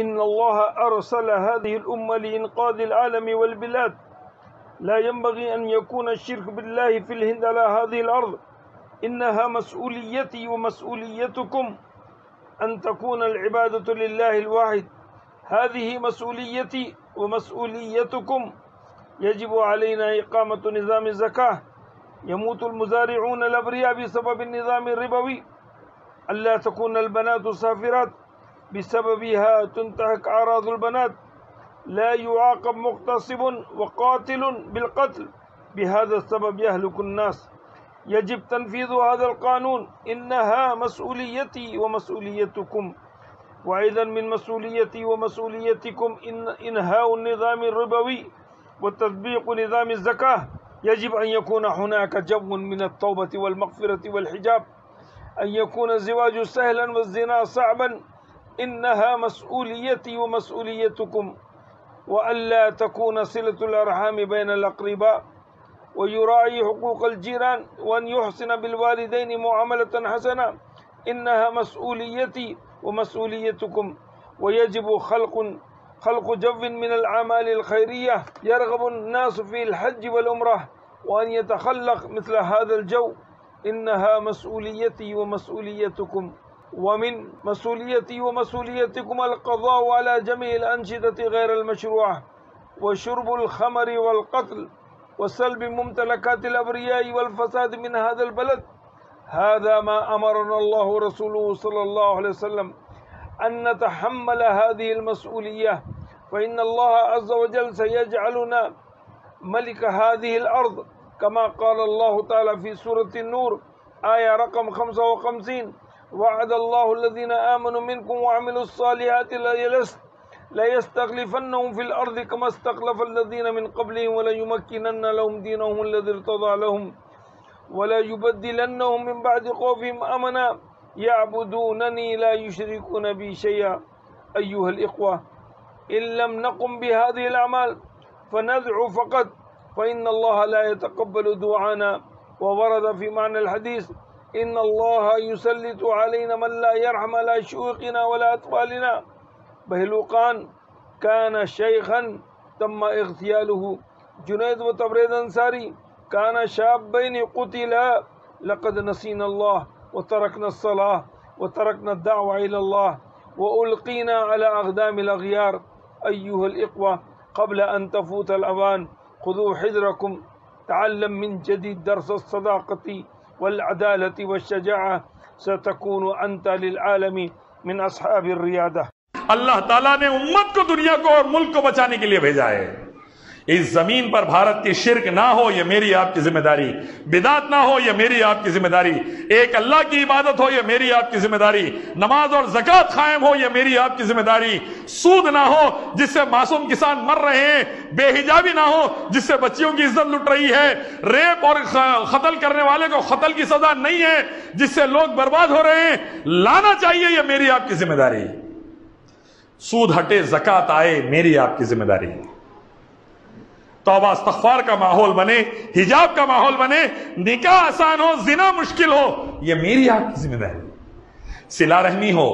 إن الله أرسل هذه الأمة لإنقاذ العالم والبلاد لا ينبغي أن يكون الشرك بالله في الهند على هذه الأرض إنها مسؤوليتي ومسؤوليتكم أن تكون العبادة لله الواحد هذه مسؤوليتي ومسؤوليتكم يجب علينا إقامة نظام الزكاة يموت المزارعون الأبرياء بسبب النظام الربوي ألا تكون البنات سافرات بسببها تنتهك أعراض البنات لا يعاقب مغتصب وقاتل بالقتل بهذا السبب يهلك الناس يجب تنفيذ هذا القانون إنها مسؤوليتي ومسؤوليتكم وأيضا من مسؤوليتي ومسؤوليتكم إن إنهاء النظام الربوي وتطبيق نظام الزكاة يجب أن يكون هناك جو من التوبة والمغفرة والحجاب أن يكون الزواج سهلا والزنا صعبا إنها مسؤوليتي ومسؤوليتكم وألا تكون صلة الأرحام بين الأقرباء ويراعي حقوق الجيران وأن يحسن بالوالدين معاملة حسنة إنها مسؤوليتي ومسؤوليتكم ويجب خلق خلق جو من الأعمال الخيرية يرغب الناس في الحج والعمرة وأن يتخلق مثل هذا الجو إنها مسؤوليتي ومسؤوليتكم ومن مسؤوليتي ومسؤوليتكم القضاء على جميع الأنشطة غير المشروعة وشرب الخمر والقتل وسلب ممتلكات الأبرياء والفساد من هذا البلد هذا ما أمرنا الله رسوله صلى الله عليه وسلم أن نتحمل هذه المسؤولية فإن الله عز وجل سيجعلنا ملك هذه الأرض كما قال الله تعالى في سورة النور آية رقم 55 وعد الله الذين آمنوا منكم وعملوا الصالحات ليستخلفنهم في الأرض كما استخلف الذين من قبلهم وليمكنن لهم دينهم الذي ارتضى لهم ولا يبدلنهم من بعد خوفهم أمنا يعبدونني لا يشركون بي شيئا أيها الإخوة إن لم نقم بهذه الأعمال فندعو فقط فإن الله لا يتقبل دعانا وورد في معنى الحديث إن الله يسلط علينا من لا يرحم لا شيوخنا ولا أطفالنا بهلوقان كان شيخا تم اغتياله جنيد وتبريد أنصاري كان شابين قتلا لقد نسينا الله وتركنا الصلاة وتركنا الدعوة إلى الله وألقينا على أقدام الأغيار أيها الإقوة قبل أن تفوت الأوان خذوا حذركم تعلم من جديد درس الصداقة والعدالة والشجاعة ستكون أنت للعالم من أصحاب الريادة اللہ تعالیٰ نے امت کو دنیا کو اور ملک کو بچانے کے لیے بھیجا ہے اس زمین پر بھارت کی شرک نہ ہو یہ میری آپ کی ذمہ داری بدات نہ ہو یہ میری آپ کی ذمہ داری ایک اللہ کی عبادت ہو یہ میری آپ کی ذمہ داری نماز اور زکات قائم ہو یہ میری آپ کی ذمہ داری سود نہ ہو جس سے معصوم کسان مر رہے ہیں بے حجابی نہ ہو جس سے بچیوں کی عزت لٹ رہی ہے ریپ اور قتل کرنے والے کو قتل کی سزا نہیں ہے جس سے لوگ برباد ہو رہے ہیں لانا چاہیے یہ میری آپ کی ذمہ داری سود ہٹے زکات آئے میری آپ کی ذمہ داری ہے توبہ استغفار کا ماحول بنے حجاب کا ماحول بنے نکاح آسان ہو زنا مشکل ہو یہ میری آپ کی ذمہ داری سلا رحمی ہو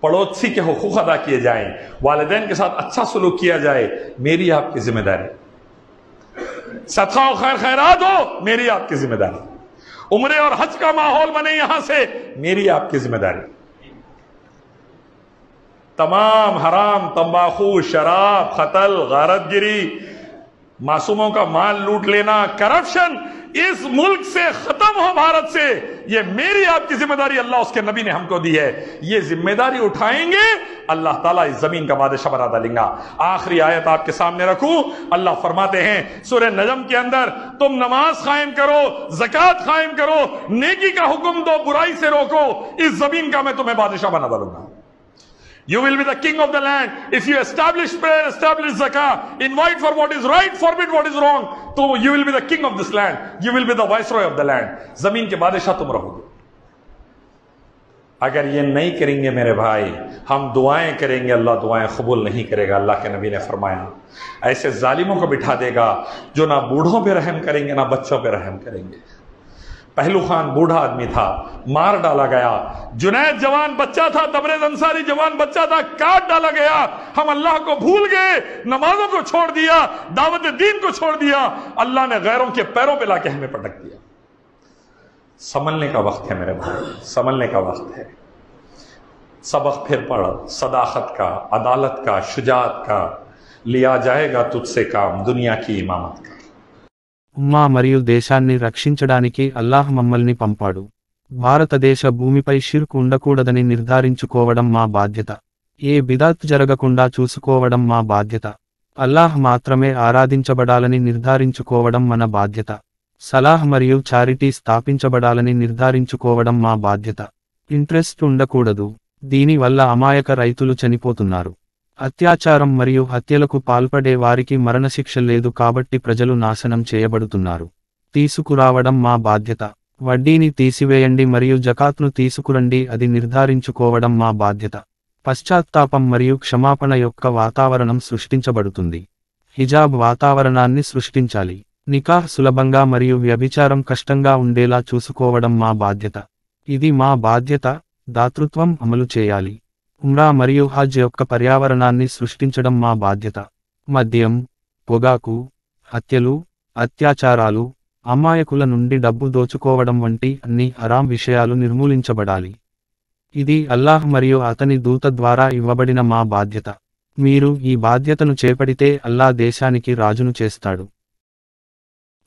پڑوسی کے حقوق ادا کیے جائیں والدین کے ساتھ اچھا سلوک کیا جائے میری آپ کی ذمہ داری صدقہ و خیر خیرات ہو میری آپ کی ذمہ داری عمرے اور حج کا ماحول بنے یہاں سے میری آپ کی ذمہ داری تمام حرام تمباکو شراب قتل غارت گری معصوموں کا مال لوٹ لینا کرپشن اس ملک سے ختم ہو بھارت سے یہ میری آپ کی ذمہ داری اللہ اس کے نبی نے ہم کو دی ہے یہ ذمہ داری اٹھائیں گے اللہ تعالیٰ اس زمین کا بادشاہ بنا دا لیں گا آخری آیت آپ کے سامنے رکھوں اللہ فرماتے ہیں سورہ نجم کے اندر تم نماز قائم کرو زکات قائم کرو نیکی کا حکم دو برائی سے روکو اس زمین کا میں تمہیں بادشاہ بنا دا گا You will be the king of the land. If you establish prayer, establish zakah, invite for what is right, forbid what is wrong, تو you will be the king of this land. You will be the viceroy of the land. زمین کے بادشاہ تم رہو گے اگر یہ نہیں کریں گے میرے بھائی ہم دعائیں کریں گے اللہ دعائیں قبول نہیں کرے گا اللہ کے نبی نے فرمایا ایسے ظالموں کو بٹھا دے گا جو نہ بوڑھوں پہ رحم کریں گے نہ بچوں پہ رحم کریں گے پہلو خان بوڑھا آدمی تھا مار ڈالا گیا جنید جوان بچہ تھا تبریز انصاری جوان بچہ تھا کاٹ ڈالا گیا ہم اللہ کو بھول گئے نمازوں کو چھوڑ دیا دعوت دین کو چھوڑ دیا اللہ نے غیروں کے پیروں پہ لا کے ہمیں پٹک دیا سمجھنے کا وقت ہے میرے بھائی سمجھنے کا وقت ہے سبق پھر پڑھ صداقت کا عدالت کا شجاعت کا لیا جائے گا تجھ سے کام دنیا کی امامت کا ఉమ్మా మరియు దేశాన్ని రక్షించడానికి అల్లాహ్ మమ్మల్ని పంపాడు భారతదేశ భూమిపై షిర్క్ ఉండకూడదని నిర్ధారించుకోవడం మా బాధ్యత ఏ బిదాత్ జరగకుండా చూసుకోవడం మా బాధ్యత అల్లాహ్ మాత్రమే ఆరాధించబడాలని నిర్ధారించుకోవడం మన బాధ్యత సలాహ్ మరియు చారిటీ స్థాపించబడాలని నిర్ధారించుకోవడం మా బాధ్యత ఇంట్రెస్ట్ ఉండకూడదు దీనివల్ల అమాయక రైతులు చనిపోతున్నారు అత్యాచారం మరియు హత్యలకు పాల్పడే వారికి మరణశిక్ష లేదు కాబట్టి ప్రజలు నాశనం చేయబడుతున్నారు తీసుకురావడం మా బాధ్యత వడ్డీని తీసివేయండి మరియు జకాత్ను తీసుకురండి అది నిర్ధారించుకోవడం మా బాధ్యత పశ్చాత్తాపం మరియు క్షమాపణ యొక్క వాతావరణం సృష్టించబడుతుంది హిజాబ్ వాతావరణాన్ని సృష్టించాలి నికాహ్ సులభంగా మరియు వ్యభిచారం కష్టంగా ఉండేలా చూసుకోవడం మా బాధ్యత ఇది మా బాధ్యత దాతృత్వం అమలు చేయాలి ఉమ్రా మరియు హజ్ యొక్క పర్యావరణాన్ని సృష్టించడం మా బాధ్యత మద్యం పొగాకు హత్యలు అత్యాచారాలు అమాయకుల నుండి డబ్బు దోచుకోవడం వంటి అన్ని హరాం విషయాలు నిర్మూలించబడాలి ఇది అల్లాహ్ మరియు అతని దూత ద్వారా ఇవ్వబడిన మా బాధ్యత మీరు ఈ బాధ్యతను చేపడితే అల్లా దేశానికి రాజును చేస్తాడు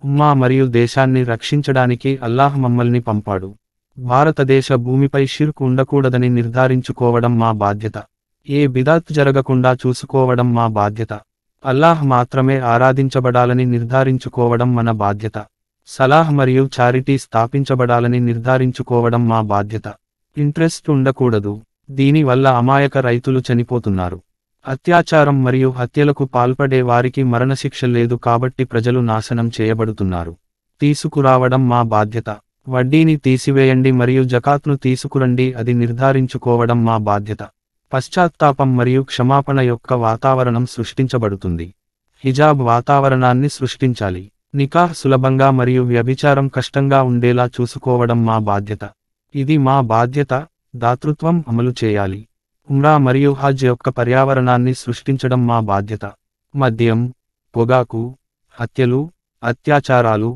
ఉమ్మా మరియు దేశాన్ని రక్షించడానికి అల్లాహ్ మమ్మల్ని పంపాడు భారతదేశ భూమిపై షిర్క్ ఉండకూడదని నిర్ధారించుకోవడం మా బాధ్యత ఏ బిదాత్ జరగకుండా చూసుకోవడం మా బాధ్యత అల్లాహ్ మాత్రమే ఆరాధించబడాలని నిర్ధారించుకోవడం మన బాధ్యత సలాహ్ మరియు చారిటీ స్థాపించబడాలని నిర్ధారించుకోవడం మా బాధ్యత ఇంట్రెస్ట్ ఉండకూడదు దీనివల్ల అమాయక రైతులు చనిపోతున్నారు అత్యాచారం మరియు హత్యలకు పాల్పడే వారికి మరణశిక్ష లేదు కాబట్టి ప్రజలు నాశనం చేయబడుతున్నారు తీసుకురావడం మా బాధ్యత వడ్డీని తీసివేయండి మరియు జకాత్ను తీసుకురండి అది నిర్ధారించుకోవడం మా బాధ్యత పశ్చాత్తాపం మరియు క్షమాపణ యొక్క వాతావరణం సృష్టించబడుతుంది హిజాబ్ వాతావరణాన్ని సృష్టించాలి నికాహ్ సులభంగా మరియు వ్యభిచారం కష్టంగా ఉండేలా చూసుకోవడం మా బాధ్యత ఇది మా బాధ్యత దాతృత్వం అమలు చేయాలి ఉమ్రా మరియు హజ్ యొక్క పర్యావరణాన్ని సృష్టించడం మా బాధ్యత మద్యం పొగాకు హత్యలు అత్యాచారాలు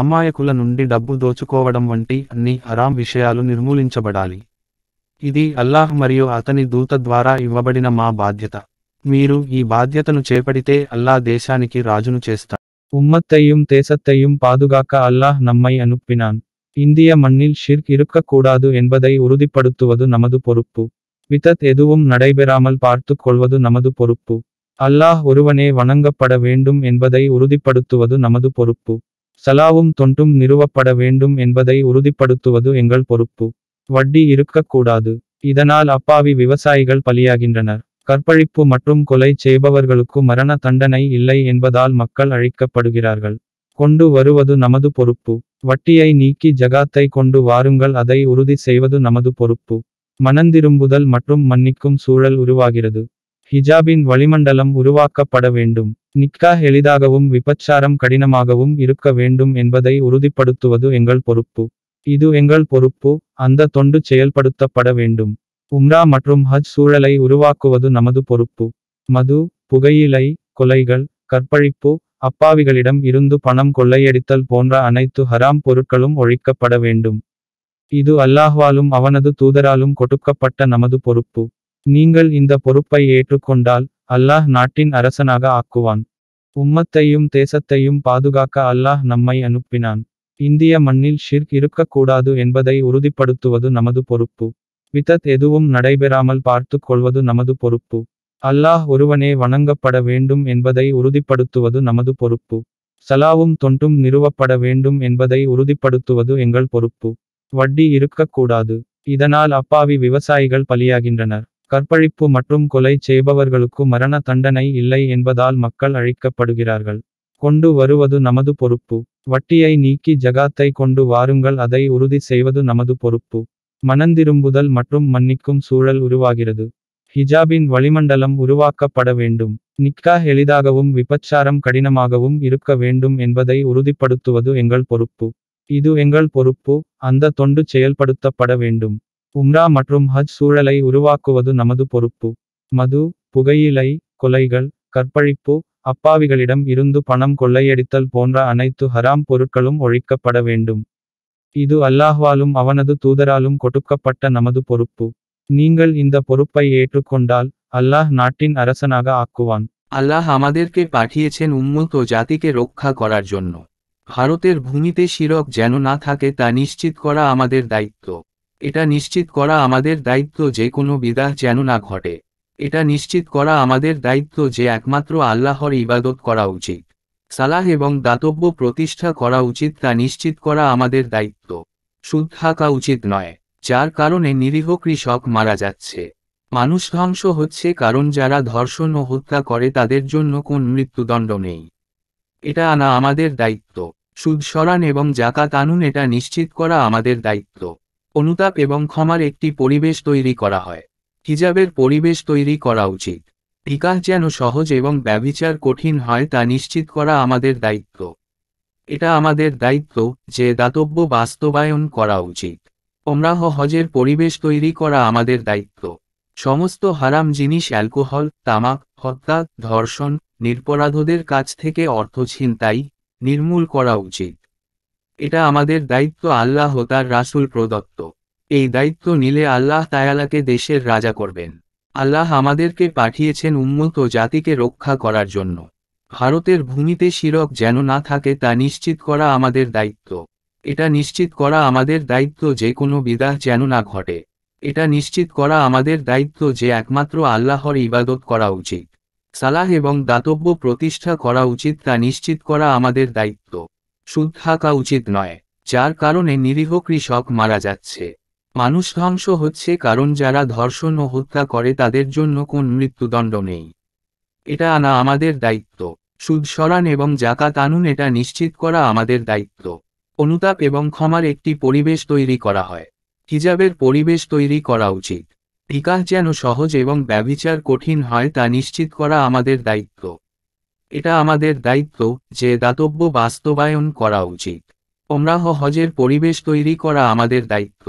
అమాయకుల నుండి డబ్బు దోచుకోవడం వంటి అన్ని హరాం విషయాలు నిర్మూలించబడాలి ఇది అల్లాహ్ మరియు అతని దూత ద్వారా ఇవ్వబడిన మా బాధ్యత మీరు ఈ బాధ్యతను చేపడితే అల్లా దేశానికి రాజును ఉమ్మత్తయ్యం తేసత్తయ్యం పాదుగాక అల్లాహ్ నమ్మై అనుప్పినాన్ അനുപ്പിനാൻ మన్నిల్ മണ്ണിൽ ఇరుక్క కూడాదు ఎన్బదై ഉറുതിപ്പെടുത്തുവതു నమదు పొరుప్పు వితత్ எதுவும் நடைபெறாமல் பார்த்து கொள்வது நமது பொறுப்பு அல்லாஹ் ஒருவனே வணங்கப்பட வேண்டும் என்பதை உறுதிப்படுத்துவது நமது பொறுப்பு சலாவும் தொண்டும் நிறுவப்பட வேண்டும் என்பதை உறுதிப்படுத்துவது எங்கள் பொறுப்பு வட்டி இருக்கக்கூடாது இதனால் அப்பாவி விவசாயிகள் பலியாகின்றனர் கற்பழிப்பு மற்றும் கொலை செய்பவர்களுக்கு மரண தண்டனை இல்லை என்பதால் மக்கள் அழிக்கப்படுகிறார்கள் கொண்டு வருவது நமது பொறுப்பு வட்டியை நீக்கி ஜகாத்தை கொண்டு வாருங்கள் அதை உறுதி செய்வது நமது பொறுப்பு மனந்திரும்புதல் மற்றும் மன்னிக்கும் சூழல் உருவாகிறது ஹிஜாபின் வளிமண்டலம் உருவாக்கப்பட வேண்டும் நிக்கா எளிதாகவும் விபச்சாரம் கடினமாகவும் இருக்க வேண்டும் என்பதை உறுதிப்படுத்துவது எங்கள் பொறுப்பு இது எங்கள் பொறுப்பு அந்த தொண்டு செயல்படுத்தப்பட வேண்டும் உம்ரா மற்றும் ஹஜ் சூழலை உருவாக்குவது நமது பொறுப்பு மது புகையிலை கொலைகள் கற்பழிப்பு அப்பாவிகளிடம் இருந்து பணம் கொள்ளையடித்தல் போன்ற அனைத்து ஹராம் பொருட்களும் ஒழிக்கப்பட வேண்டும் இது அல்லாஹ்வாலும் அவனது தூதராலும் கொடுக்கப்பட்ட நமது பொறுப்பு நீங்கள் இந்த பொறுப்பை ஏற்றுக்கொண்டால் அல்லாஹ் நாட்டின் அரசனாக ஆக்குவான் உம்மத்தையும் தேசத்தையும் பாதுகாக்க அல்லாஹ் நம்மை அனுப்பினான் இந்திய மண்ணில் ஷிர்க் இருக்கக்கூடாது என்பதை உறுதிப்படுத்துவது நமது பொறுப்பு விதத் எதுவும் நடைபெறாமல் பார்த்து கொள்வது நமது பொறுப்பு அல்லாஹ் ஒருவனே வணங்கப்பட வேண்டும் என்பதை உறுதிப்படுத்துவது நமது பொறுப்பு சலாவும் தொண்டும் நிறுவப்பட வேண்டும் என்பதை உறுதிப்படுத்துவது எங்கள் பொறுப்பு வட்டி இருக்கக்கூடாது இதனால் அப்பாவி விவசாயிகள் பலியாகின்றனர் கற்பழிப்பு மற்றும் கொலை செய்பவர்களுக்கு மரண தண்டனை இல்லை என்பதால் மக்கள் அழிக்கப்படுகிறார்கள் கொண்டு வருவது நமது பொறுப்பு வட்டியை நீக்கி ஜகாத்தை கொண்டு வாருங்கள் அதை உறுதி செய்வது நமது பொறுப்பு மனந்திரும்புதல் மற்றும் மன்னிக்கும் சூழல் உருவாகிறது ஹிஜாபின் வளிமண்டலம் உருவாக்கப்பட வேண்டும் நிக்கா எளிதாகவும் விபச்சாரம் கடினமாகவும் இருக்க வேண்டும் என்பதை உறுதிப்படுத்துவது எங்கள் பொறுப்பு இது எங்கள் பொறுப்பு அந்த தொண்டு செயல்படுத்தப்பட வேண்டும் உம்ரா மற்றும் ஹஜ் சூழலை உருவாக்குவது நமது பொறுப்பு மது புகையிலை கொலைகள் கற்பழிப்பு அப்பாவிகளிடம் இருந்து பணம் கொள்ளையடித்தல் போன்ற அனைத்து ஹராம் பொருட்களும் ஒழிக்கப்பட வேண்டும் இது அல்லாஹ்வாலும் அவனது தூதராலும் கொடுக்கப்பட்ட நமது பொறுப்பு நீங்கள் இந்த பொறுப்பை ஏற்றுக்கொண்டால் அல்லாஹ் நாட்டின் அரசனாக ஆக்குவான் আল্লাহ আমাদেরকে পাঠিয়েছেন উন্মুক্ত জাতিকে রক্ষা করার জন্য ভারতের ভূমিতে শিরক যেন না থাকে তা নিশ্চিত করা আমাদের দায়িত্ব এটা নিশ্চিত করা আমাদের দায়িত্ব যে কোনো বিদাহ যেন না ঘটে এটা নিশ্চিত করা আমাদের দায়িত্ব যে একমাত্র আল্লাহর ইবাদত করা উচিত সালাহ এবং দাতব্য প্রতিষ্ঠা করা উচিত তা নিশ্চিত করা আমাদের দায়িত্ব সুদ থাকা উচিত নয় যার কারণে নিরীহ কৃষক মারা যাচ্ছে মানুষ ধ্বংস হচ্ছে কারণ যারা ধর্ষণ ও হত্যা করে তাদের জন্য কোন মৃত্যুদণ্ড নেই এটা আনা আমাদের দায়িত্ব সুদ সরান এবং জাকাত আনুন এটা নিশ্চিত করা আমাদের দায়িত্ব অনুতাপ এবং ক্ষমার একটি পরিবেশ তৈরি করা হয় হিজাবের পরিবেশ তৈরি করা উচিত নিকাহ যেন সহজ এবং ব্যবিচার কঠিন হয় তা নিশ্চিত করা আমাদের দায়িত্ব এটা আমাদের দায়িত্ব যে দাতব্য বাস্তবায়ন করা উচিত ওমরাহ হজের পরিবেশ তৈরি করা আমাদের দায়িত্ব সমস্ত হারাম জিনিস অ্যালকোহল তামাক হত্যা ধর্ষণ নিরপরাধদের কাছ থেকে অর্থ ছিনতাই নির্মূল করা উচিত এটা আমাদের দায়িত্ব আল্লাহ তার রাসুল প্রদত্ত এই দায়িত্ব নিলে আল্লাহ তায়ালাকে দেশের রাজা করবেন আল্লাহ আমাদেরকে পাঠিয়েছেন উন্মত জাতিকে রক্ষা করার জন্য ভারতের ভূমিতে শিরক যেন না থাকে তা নিশ্চিত করা আমাদের দায়িত্ব এটা নিশ্চিত করা আমাদের দায়িত্ব যে কোনো বিদাহ যেন না ঘটে এটা নিশ্চিত করা আমাদের দায়িত্ব যে একমাত্র আল্লাহর ইবাদত করা উচিত সালাহ এবং দাতব্য প্রতিষ্ঠা করা উচিত তা নিশ্চিত করা আমাদের দায়িত্ব সুদ থাকা উচিত নয় যার কারণে নিরীহ কৃষক মারা যাচ্ছে মানুষ ধ্বংস হচ্ছে কারণ যারা ধর্ষণ ও হত্যা করে তাদের জন্য কোন মৃত্যুদণ্ড নেই এটা আনা আমাদের দায়িত্ব সুদ সরান এবং জাকাত আনুন এটা নিশ্চিত করা আমাদের দায়িত্ব অনুতাপ এবং ক্ষমার একটি পরিবেশ তৈরি করা হয় হিজাবের পরিবেশ তৈরি করা উচিত টিকা যেন সহজ এবং ব্যবিচার কঠিন হয় তা নিশ্চিত করা আমাদের দায়িত্ব এটা আমাদের দায়িত্ব যে দাতব্য বাস্তবায়ন করা উচিত ওমরাহ হজের পরিবেশ তৈরি করা আমাদের দায়িত্ব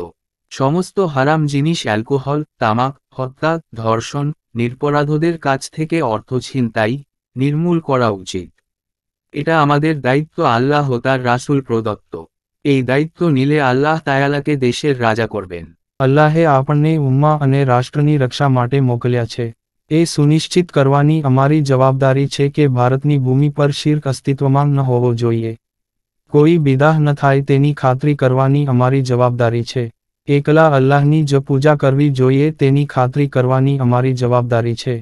সমস্ত হারাম জিনিস অ্যালকোহল তামাক হত্যা ধর্ষণ নিরপরাধদের কাছ থেকে অর্থ ছিনতাই নির্মূল করা উচিত এটা আমাদের দায়িত্ব আল্লাহ তার রাসুল প্রদত্ত এই দায়িত্ব নিলে আল্লাহ তায়ালাকে দেশের রাজা করবেন আল্লাহে আপনি উম্মা અને রাষ্ট্রনি রক্ষা মাঠে মোকলিয়াছে એ સુનિશ્ચિત કરવાની અમારી જવાબદારી છે કે ભારતની ભૂમિ પર શીર્ક અસ્તિત્વમાં ન હોવો જોઈએ કોઈ બિદાહ ન થાય તેની ખાતરી કરવાની અમારી જવાબદારી છે એકલા અલ્લાહની જ પૂજા કરવી જોઈએ તેની ખાતરી કરવાની અમારી જવાબદારી છે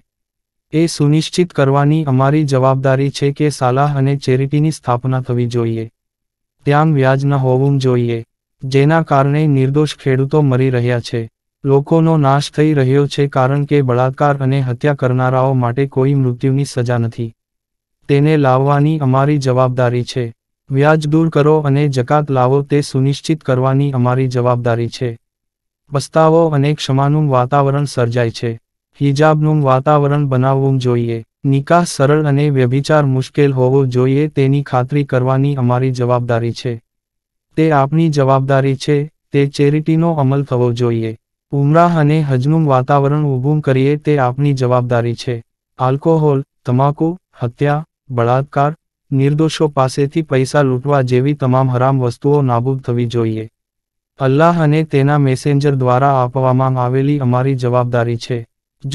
એ સુનિશ્ચિત કરવાની અમારી જવાબદારી છે કે સલાહ અને ચેરિટીની સ્થાપના થવી જોઈએ ત્યાં વ્યાજ ન હોવું જોઈએ જેના કારણે નિર્દોષ ખેડૂતો મરી રહ્યા છે લોકોનો નાશ થઈ રહ્યો છે કારણ કે બળાત્કાર અને હત્યા કરનારાઓ માટે કોઈ મૃત્યુની સજા નથી તેને લાવવાની અમારી જવાબદારી છે વ્યાજ દૂર કરો અને જકાત લાવો તે સુનિશ્ચિત કરવાની અમારી જવાબદારી છે પસ્તાવો અને ક્ષમાનું વાતાવરણ સર્જાય છે હિજાબનું વાતાવરણ બનાવવું જોઈએ નિકાસ સરળ અને વ્યભિચાર મુશ્કેલ હોવો જોઈએ તેની ખાતરી કરવાની અમારી જવાબદારી છે તે આપની જવાબદારી છે તે ચેરિટીનો અમલ થવો જોઈએ ઉમરાહ અને હજનું વાતાવરણ ઊભું કરીએ તે આપની જવાબદારી છે આલ્કોહોલ તમાકુ હત્યા બળાત્કાર નિર્દોષો પાસેથી પૈસા લૂંટવા જેવી તમામ હરામ વસ્તુઓ નાબૂદ થવી જોઈએ અલ્લાહ અને તેના મેસેન્જર દ્વારા આપવામાં આવેલી અમારી જવાબદારી છે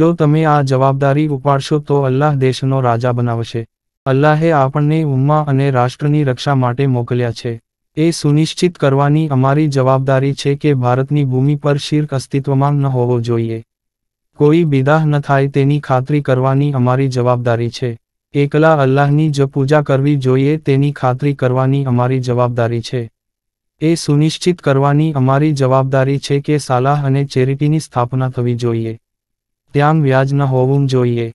જો તમે આ જવાબદારી ઉપાડશો તો અલ્લાહ દેશનો રાજા બનાવશે અલ્લાહે આપણને ઉમ્મા અને રાષ્ટ્રની રક્ષા માટે મોકલ્યા છે એ સુનિશ્ચિત કરવાની અમારી જવાબદારી છે કે ભારતની ભૂમિ પર શીર્ક અસ્તિત્વમાં ન હોવો જોઈએ કોઈ બિદાહ ન થાય તેની ખાતરી કરવાની અમારી જવાબદારી છે એકલા અલ્લાહની જ પૂજા કરવી જોઈએ તેની ખાતરી કરવાની અમારી જવાબદારી છે એ સુનિશ્ચિત કરવાની અમારી જવાબદારી છે કે સલાહ અને ચેરિટીની સ્થાપના થવી જોઈએ ત્યાં વ્યાજ ન હોવું જોઈએ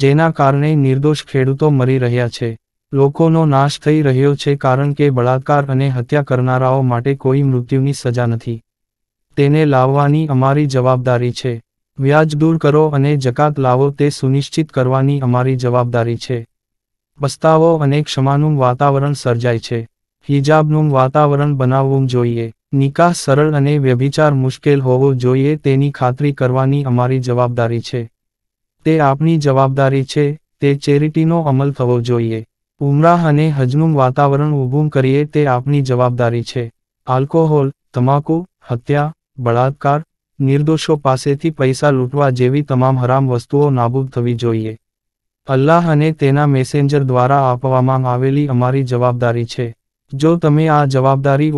જેના કારણે નિર્દોષ ખેડૂતો મરી રહ્યા છે લોકોનો નાશ થઈ રહ્યો છે કારણ કે બળાત્કાર અને હત્યા કરનારાઓ માટે કોઈ મૃત્યુની સજા નથી તેને લાવવાની અમારી જવાબદારી છે વ્યાજ દૂર કરો અને જકાત લાવો તે સુનિશ્ચિત કરવાની અમારી જવાબદારી છે પસ્તાવો અને ક્ષમાનું વાતાવરણ સર્જાય છે હિજાબનું વાતાવરણ બનાવવું જોઈએ નિકાસ સરળ અને વ્યભિચાર મુશ્કેલ હોવો જોઈએ તેની ખાતરી કરવાની અમારી જવાબદારી છે તે આપની જવાબદારી છે તે ચેરિટીનો અમલ થવો જોઈએ پومراہ نے ہجم واتورن کریے آکو بڑا لوٹ وسطی اللہ دراپداری جو تم آ جبداری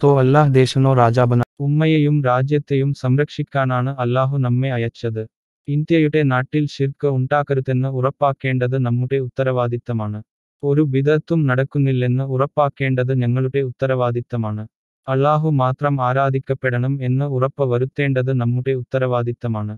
تو اللہ دیش ناجا بنا پل نم آد پیٹ نٹل شکا کرم اترواد ഒരു ബിദഅത്തും നടക്കുന്നില്ലെന്ന് ഉറപ്പാക്കേണ്ടത് ഞങ്ങളുടെ ഉത്തരവാദിത്തമാണ് അള്ളാഹു മാത്രം ആരാധിക്കപ്പെടണം എന്ന് ഉറപ്പ് വരുത്തേണ്ടത് നമ്മുടെ ഉത്തരവാദിത്തമാണ്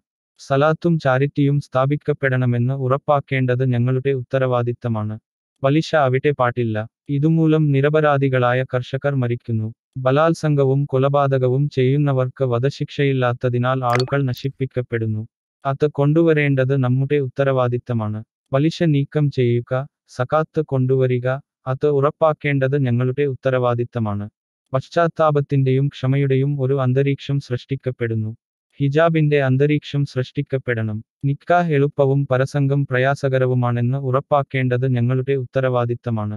സലാത്തും ചാരിറ്റിയും സ്ഥാപിക്കപ്പെടണമെന്ന് ഉറപ്പാക്കേണ്ടത് ഞങ്ങളുടെ ഉത്തരവാദിത്തമാണ് പലിശ അവിടെ പാട്ടില്ല ഇതുമൂലം നിരപരാധികളായ കർഷകർ മരിക്കുന്നു ബലാത്സംഗവും കൊലപാതകവും ചെയ്യുന്നവർക്ക് വധശിക്ഷയില്ലാത്തതിനാൽ ആളുകൾ നശിപ്പിക്കപ്പെടുന്നു അത് കൊണ്ടുവരേണ്ടത് നമ്മുടെ ഉത്തരവാദിത്തമാണ് പലിശ നീക്കം ചെയ്യുക സകാത്ത് കൊണ്ടുവരിക അത് ഉറപ്പാക്കേണ്ടത് ഞങ്ങളുടെ ഉത്തരവാദിത്തമാണ് പശ്ചാത്താപത്തിന്റെയും ക്ഷമയുടെയും ഒരു അന്തരീക്ഷം സൃഷ്ടിക്കപ്പെടുന്നു ഹിജാബിന്റെ അന്തരീക്ഷം സൃഷ്ടിക്കപ്പെടണം നിക്കാഹ് എളുപ്പവും പരസംഗം പ്രയാസകരവുമാണെന്ന് ഉറപ്പാക്കേണ്ടത് ഞങ്ങളുടെ ഉത്തരവാദിത്തമാണ്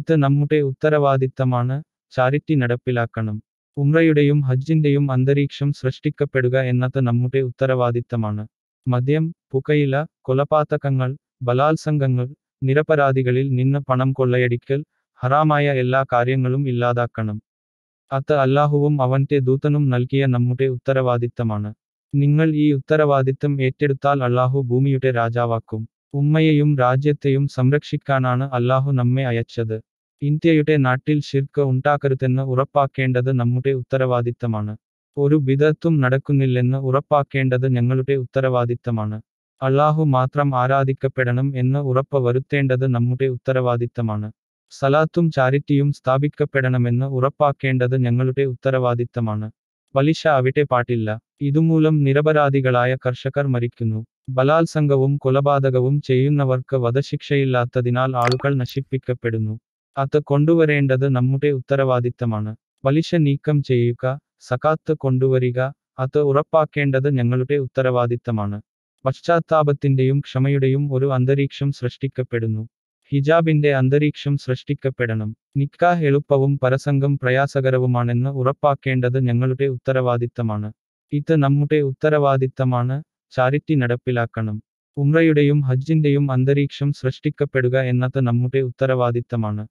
ഇത് നമ്മുടെ ഉത്തരവാദിത്തമാണ് ചാരിറ്റി നടപ്പിലാക്കണം ഉമ്രയുടെയും ഹജ്ജിന്റെയും അന്തരീക്ഷം സൃഷ്ടിക്കപ്പെടുക എന്നത് നമ്മുടെ ഉത്തരവാദിത്തമാണ് മദ്യം പുകയില കൊലപാതകങ്ങൾ ബലാത്സംഗങ്ങൾ നിരപരാധികളിൽ നിന്ന് പണം കൊള്ളയടിക്കൽ ഹറാമായ എല്ലാ കാര്യങ്ങളും ഇല്ലാതാക്കണം അത്ത് അല്ലാഹുവും അവന്റെ ദൂതനും നൽകിയ നമ്മുടെ ഉത്തരവാദിത്തമാണ് നിങ്ങൾ ഈ ഉത്തരവാദിത്തം ഏറ്റെടുത്താൽ അള്ളാഹു ഭൂമിയുടെ രാജാവാക്കും ഉമ്മയെയും രാജ്യത്തെയും സംരക്ഷിക്കാനാണ് അല്ലാഹു നമ്മെ അയച്ചത് ഇന്ത്യയുടെ നാട്ടിൽ ശിർക്ക് ഉണ്ടാക്കരുതെന്ന് ഉറപ്പാക്കേണ്ടത് നമ്മുടെ ഉത്തരവാദിത്തമാണ് ഒരു വിധത്തും നടക്കുന്നില്ലെന്ന് ഉറപ്പാക്കേണ്ടത് ഞങ്ങളുടെ ഉത്തരവാദിത്തമാണ് അള്ളാഹു മാത്രം ആരാധിക്കപ്പെടണം എന്ന് ഉറപ്പ് വരുത്തേണ്ടത് നമ്മുടെ ഉത്തരവാദിത്തമാണ് സലാത്തും ചാരിറ്റിയും സ്ഥാപിക്കപ്പെടണമെന്ന് ഉറപ്പാക്കേണ്ടത് ഞങ്ങളുടെ ഉത്തരവാദിത്തമാണ് പലിശ അവിടെ പാട്ടില്ല ഇതുമൂലം നിരപരാധികളായ കർഷകർ മരിക്കുന്നു ബലാത്സംഗവും കൊലപാതകവും ചെയ്യുന്നവർക്ക് വധശിക്ഷയില്ലാത്തതിനാൽ ആളുകൾ നശിപ്പിക്കപ്പെടുന്നു അത് കൊണ്ടുവരേണ്ടത് നമ്മുടെ ഉത്തരവാദിത്തമാണ് പലിശ നീക്കം ചെയ്യുക സകാത്ത് കൊണ്ടുവരിക അത് ഉറപ്പാക്കേണ്ടത് ഞങ്ങളുടെ ഉത്തരവാദിത്തമാണ് പശ്ചാത്താപത്തിന്റെയും ക്ഷമയുടെയും ഒരു അന്തരീക്ഷം സൃഷ്ടിക്കപ്പെടുന്നു ഹിജാബിന്റെ അന്തരീക്ഷം സൃഷ്ടിക്കപ്പെടണം നിക്കാഹ് എളുപ്പവും പരസംഗം പ്രയാസകരവുമാണെന്ന് ഉറപ്പാക്കേണ്ടത് ഞങ്ങളുടെ ഉത്തരവാദിത്തമാണ് ഇത് നമ്മുടെ ഉത്തരവാദിത്തമാണ് ചാരിറ്റി നടപ്പിലാക്കണം ഉമ്രയുടെയും ഹജ്ജിന്റെയും അന്തരീക്ഷം സൃഷ്ടിക്കപ്പെടുക എന്നത് നമ്മുടെ ഉത്തരവാദിത്തമാണ്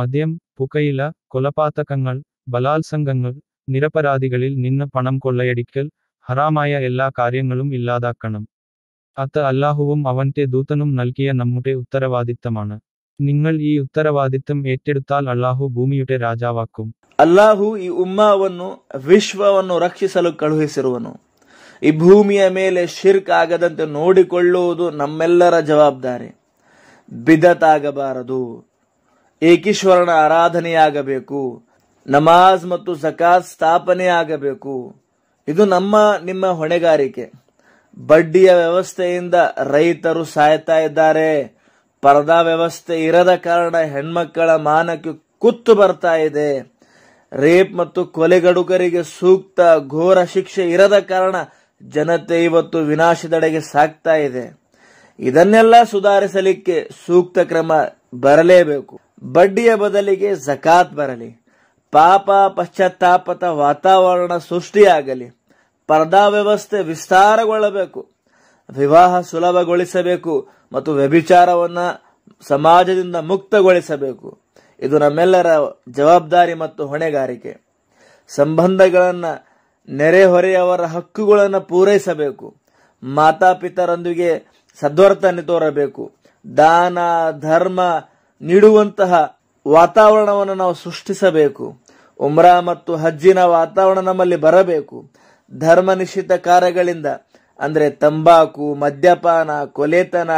മദ്യം പുകയില കൊലപാതകങ്ങൾ ബലാത്സംഗങ്ങൾ നിരപരാധികളിൽ നിന്ന് പണം കൊള്ളയടിക്കൽ ഹറാമായ എല്ലാ കാര്യങ്ങളും ഇല്ലാതാക്കണം ಆತ അല്ലാഹുവും ಅವಂತೆ ದೂತನು ನಲ್ಕಿಯ നമ്മുടെ ഉത്തരവാദിത്തമാണ് നിങ്ങൾ ഈ ഉത്തരവാദിത്തം ഏറ്റെടുത്താൽ അള്ളാഹു ഭൂമിയുടെ രാജാവാക്കും ಅಲ್ಲಾಹು ಈ ಉಮ್ಮಾವನ್ನು ವಿಶ್ವವನ್ನು ರಕ್ಷಿಸಲು ಕಳುಹಿಸಿರುವನು ಈ ಭೂಮಿಯ ಮೇಲೆ ಶಿರ್ಕ್ ಆಗದಂತೆ ನೋಡಿಕೊಳ್ಳುವುದು ನಮ್ಮೆಲ್ಲರ ಜವಾಬ್ದಾರಿ ಬಿದತಾಗಬಾರದು ಏಕೀಶ್ವರನ ಆರಾಧನೆಯಾಗಬೇಕು ನಮಾಜ್ ಮತ್ತು ಜಕಾತ್ ಆಗಬೇಕು ಇದು ನಮ್ಮ ನಿಮ್ಮ ಹೊಣೆಗಾರಿಕೆ ಬಡ್ಡಿಯ ವ್ಯವಸ್ಥೆಯಿಂದ ರೈತರು ಸಾಯ್ತಾ ಇದ್ದಾರೆ ಪರದಾ ವ್ಯವಸ್ಥೆ ಇರದ ಕಾರಣ ಹೆಣ್ಮಕ್ಕಳ ಮಾನಕ್ಕೆ ಕುತ್ತು ಬರ್ತಾ ಇದೆ ರೇಪ್ ಮತ್ತು ಕೊಲೆಗಡುಕರಿಗೆ ಸೂಕ್ತ ಘೋರ ಶಿಕ್ಷೆ ಇರದ ಕಾರಣ ಜನತೆ ಇವತ್ತು ವಿನಾಶದೆಡೆಗೆ ಸಾಕ್ತಾ ಇದೆ ಇದನ್ನೆಲ್ಲ ಸುಧಾರಿಸಲಿಕ್ಕೆ ಸೂಕ್ತ ಕ್ರಮ ಬರಲೇಬೇಕು ಬಡ್ಡಿಯ ಬದಲಿಗೆ ಜಕಾತ್ ಬರಲಿ ಪಾಪ ಪಶ್ಚಾತ್ತಾಪದ ವಾತಾವರಣ ಸೃಷ್ಟಿಯಾಗಲಿ ಪರ್ದಾ ವ್ಯವಸ್ಥೆ ವಿಸ್ತಾರಗೊಳ್ಳಬೇಕು ವಿವಾಹ ಸುಲಭಗೊಳಿಸಬೇಕು ಮತ್ತು ವ್ಯಭಿಚಾರವನ್ನು ಸಮಾಜದಿಂದ ಮುಕ್ತಗೊಳಿಸಬೇಕು ಇದು ನಮ್ಮೆಲ್ಲರ ಜವಾಬ್ದಾರಿ ಮತ್ತು ಹೊಣೆಗಾರಿಕೆ ಸಂಬಂಧಗಳನ್ನು ನೆರೆಹೊರೆಯವರ ಹಕ್ಕುಗಳನ್ನು ಪೂರೈಸಬೇಕು ಮಾತಾಪಿತರೊಂದಿಗೆ ಸದ್ವರ್ತನೆ ತೋರಬೇಕು ದಾನ ಧರ್ಮ ನೀಡುವಂತಹ ವಾತಾವರಣವನ್ನು ನಾವು ಸೃಷ್ಟಿಸಬೇಕು ಉಮ್ರಾ ಮತ್ತು ಹಜ್ಜಿನ ವಾತಾವರಣ ನಮ್ಮಲ್ಲಿ ಬರಬೇಕು ನಿಶ್ಚಿತ ಕಾರ್ಯಗಳಿಂದ ಅಂದರೆ ತಂಬಾಕು ಮದ್ಯಪಾನ ಕೊಲೆತನ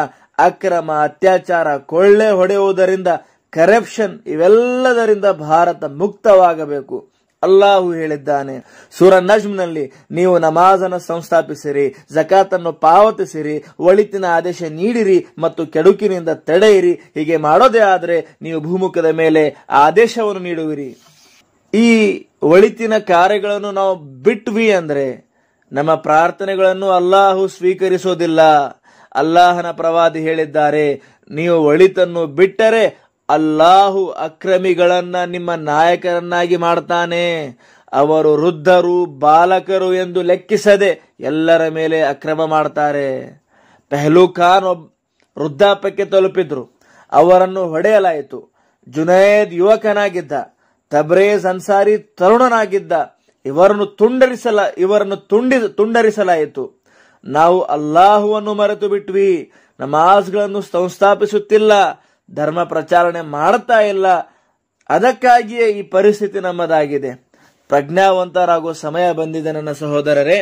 ಅಕ್ರಮ ಅತ್ಯಾಚಾರ ಕೊಳ್ಳೆ ಹೊಡೆಯುವುದರಿಂದ ಕರಪ್ಷನ್ ಇವೆಲ್ಲದರಿಂದ ಭಾರತ ಮುಕ್ತವಾಗಬೇಕು ಅಲ್ಲಾಹು ಹೇಳಿದ್ದಾನೆ ಸೂರ ನಜ್ಮ್ನಲ್ಲಿ ನೀವು ನಮಾಜನ್ನು ಸಂಸ್ಥಾಪಿಸಿರಿ ಜಕಾತನ್ನು ಪಾವತಿಸಿರಿ ಒಳಿತಿನ ಆದೇಶ ನೀಡಿರಿ ಮತ್ತು ಕೆಡುಕಿನಿಂದ ತಡೆಯಿರಿ ಹೀಗೆ ಮಾಡೋದೇ ಆದರೆ ನೀವು ಭೂಮುಖದ ಮೇಲೆ ಆದೇಶವನ್ನು ನೀಡುವಿರಿ ಈ ಒಳಿತಿನ ಕಾರ್ಯಗಳನ್ನು ನಾವು ಬಿಟ್ವಿ ಅಂದರೆ ನಮ್ಮ ಪ್ರಾರ್ಥನೆಗಳನ್ನು ಅಲ್ಲಾಹು ಸ್ವೀಕರಿಸೋದಿಲ್ಲ ಅಲ್ಲಾಹನ ಪ್ರವಾದಿ ಹೇಳಿದ್ದಾರೆ ನೀವು ಒಳಿತನ್ನು ಬಿಟ್ಟರೆ ಅಲ್ಲಾಹು ಅಕ್ರಮಿಗಳನ್ನ ನಿಮ್ಮ ನಾಯಕರನ್ನಾಗಿ ಮಾಡ್ತಾನೆ ಅವರು ವೃದ್ಧರು ಬಾಲಕರು ಎಂದು ಲೆಕ್ಕಿಸದೆ ಎಲ್ಲರ ಮೇಲೆ ಅಕ್ರಮ ಮಾಡ್ತಾರೆ ಪೆಹಲು ಖಾನ್ ಒಬ್ಬ ವೃದ್ಧಾಪಕ್ಕೆ ತಲುಪಿದ್ರು ಅವರನ್ನು ಹೊಡೆಯಲಾಯಿತು ಜುನೈದ್ ಯುವಕನಾಗಿದ್ದ ತಬ್ರೇಜ್ ಅನ್ಸಾರಿ ತರುಣನಾಗಿದ್ದ ಇವರನ್ನು ತುಂಡರಿಸಲ ಇವರನ್ನು ತುಂಡಿ ತುಂಡರಿಸಲಾಯಿತು ನಾವು ಅಲ್ಲಾಹುವನ್ನು ಮರೆತು ಬಿಟ್ವಿ ಗಳನ್ನು ಸಂಸ್ಥಾಪಿಸುತ್ತಿಲ್ಲ ಧರ್ಮ ಪ್ರಚಾರಣೆ ಮಾಡುತ್ತಾ ಇಲ್ಲ ಅದಕ್ಕಾಗಿಯೇ ಈ ಪರಿಸ್ಥಿತಿ ನಮ್ಮದಾಗಿದೆ ಪ್ರಜ್ಞಾವಂತರಾಗುವ ಸಮಯ ಬಂದಿದೆ ನನ್ನ ಸಹೋದರರೇ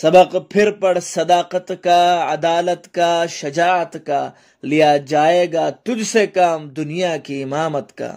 ಸಬಕ್ ಫಿರ್ಪಡ್ ಪಡ್ ಸದಾಕತ್ ಕಾ ಅದಾಲತ್ ಕಾ ಶಜಾತ್ ಕಾ ಲಿಯಾ ಜಾಯಗ ತುಜ್ಸೆ ಕಾಮ್ ದುನಿಯಾ ಕಿ ಇಮಾಮತ್ ಕಾ